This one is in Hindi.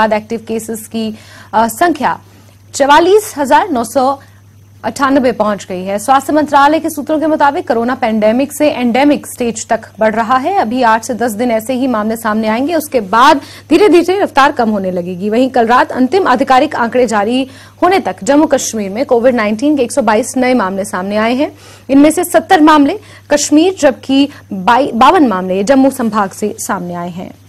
बाद एक्टिव केसेस की संख्या चवालीस हजार नौ सौ अट्ठानबे पहुंच गई है स्वास्थ्य मंत्रालय के सूत्रों के मुताबिक कोरोना पैंडेमिक से एंडेमिक स्टेज तक बढ़ रहा है अभी आठ से दस दिन ऐसे ही मामले सामने आएंगे उसके बाद धीरे धीरे रफ्तार कम होने लगेगी वहीं कल रात अंतिम आधिकारिक आंकड़े जारी होने तक जम्मू कश्मीर में कोविड 19 के 122 नए मामले सामने आए हैं इनमें से सत्तर मामले कश्मीर जबकि बावन मामले जम्मू संभाग से सामने आए हैं